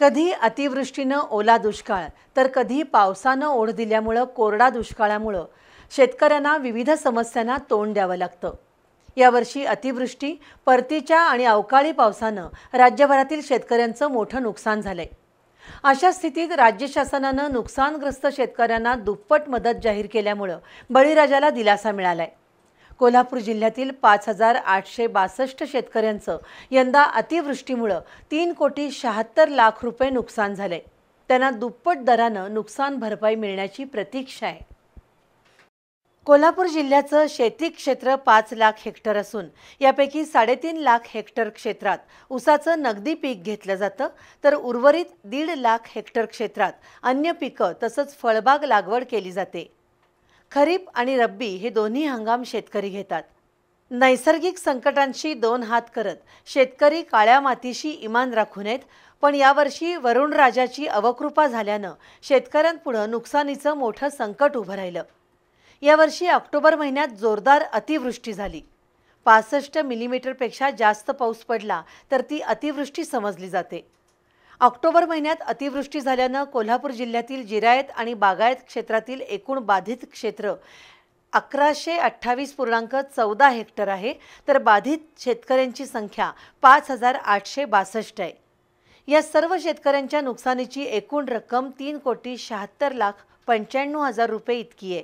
कधी अतिवृष्टीनं ओला दुष्काळ तर कधी पावसानं ओढ दिल्यामुळं कोरडा दुष्काळामुळं शेतकऱ्यांना विविध समस्यांना तोंड द्यावं लागतं यावर्षी अतिवृष्टी परतीच्या आणि अवकाळी पावसानं राज्यभरातील शेतकऱ्यांचं मोठं नुकसान झालंय अशा स्थितीत राज्य शासनानं नुकसानग्रस्त शेतकऱ्यांना दुप्पट मदत जाहीर केल्यामुळं बळीराजाला दिलासा मिळालाय कोल्हापूर जिल्ह्यातील पाच हजार आठशे बासष्ट शेतकऱ्यांचं यंदा अतिवृष्टीमुळं तीन कोटी शहात्तर लाख रुपये नुकसान झालंय त्यांना दुप्पट दरानं नुकसान भरपाई मिळण्याची प्रतीक्षा आहे कोल्हापूर जिल्ह्याचं शेती क्षेत्र पाच लाख हेक्टर असून यापैकी साडेतीन लाख हेक्टर क्षेत्रात ऊसाचं नगदी पीक घेतलं जातं तर उर्वरित दीड लाख हेक्टर क्षेत्रात अन्य पिकं तसंच फळबाग लागवड केली जाते खरीप आणि रब्बी हे दोन्ही हंगाम शेतकरी घेतात नैसर्गिक संकटांशी दोन हात करत शेतकरी काळ्या मातीशी इमान राखू नयेत पण यावर्षी वरुणराजाची अवकृपा झाल्यानं शेतकऱ्यांपुढं नुकसानीचं मोठं संकट उभं राहिलं यावर्षी ऑक्टोबर महिन्यात जोरदार अतिवृष्टी झाली पासष्ट मिलीमीटरपेक्षा जास्त पाऊस पडला तर ती अतिवृष्टी समजली जाते ऑक्टोबर महिन्यात अतिवृष्टी झाल्यानं कोल्हापूर जिल्ह्यातील जिरायत आणि बागायत क्षेत्रातील एकूण बाधित क्षेत्र अकराशे अठ्ठावीस पूर्णांक चौदा हेक्टर आहे तर बाधित शेतकऱ्यांची संख्या पाच हजार आठशे बासष्ट आहे या सर्व शेतकऱ्यांच्या नुकसानीची एकूण रक्कम तीन कोटी शहात्तर लाख पंच्याण्णव हजार रुपये इतकी आहे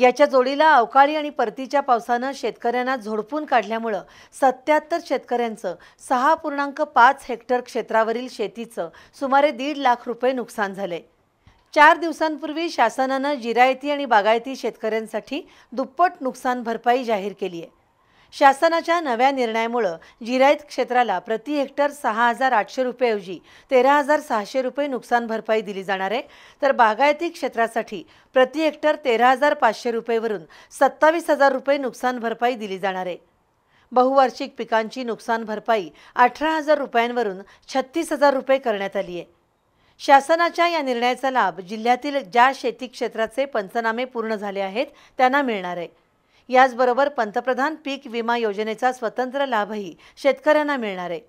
याच्या जोडीला अवकाळी आणि परतीच्या पावसानं शेतकऱ्यांना झोडपून काढल्यामुळं सत्याहत्तर शेतकऱ्यांचं सहा पूर्णांक पाच हेक्टर क्षेत्रावरील शेतीचं सुमारे दीड लाख रुपये नुकसान झाले चार दिवसांपूर्वी शासनानं जिरायती आणि बागायती शेतकऱ्यांसाठी दुप्पट नुकसान भरपाई जाहीर केली आहे शासनाच्या नव्या निर्णयामुळं जिरायत क्षेत्राला प्रति हेक्टर सहा हजार आठशे रुपयेऐवजी तेरा हजार सहाशे रुपये नुकसान भरपाई दिली जाणार आहे तर बागायती क्षेत्रासाठी प्रति हेक्टर तेरा हजार पाचशे रुपयेवरून सत्तावीस हजार रुपये नुकसान भरपाई दिली जाणार आहे बहुवार्षिक पिकांची नुकसान भरपाई अठरा हजार रुपयांवरून छत्तीस हजार रुपये करण्यात आली आहे शासनाच्या या निर्णयाचा लाभ जिल्ह्यातील ज्या शेती क्षेत्राचे पंचनामे पूर्ण झाले आहेत त्यांना मिळणार आहे याचबरोबर पंतप्रधान पीक विमा योजनेचा स्वतंत्र लाभही शेतकऱ्यांना मिळणार आहे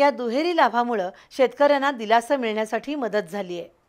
या दुहेरी लाभामुळं शेतकऱ्यांना दिलासा मिळण्यासाठी मदत झाली आहे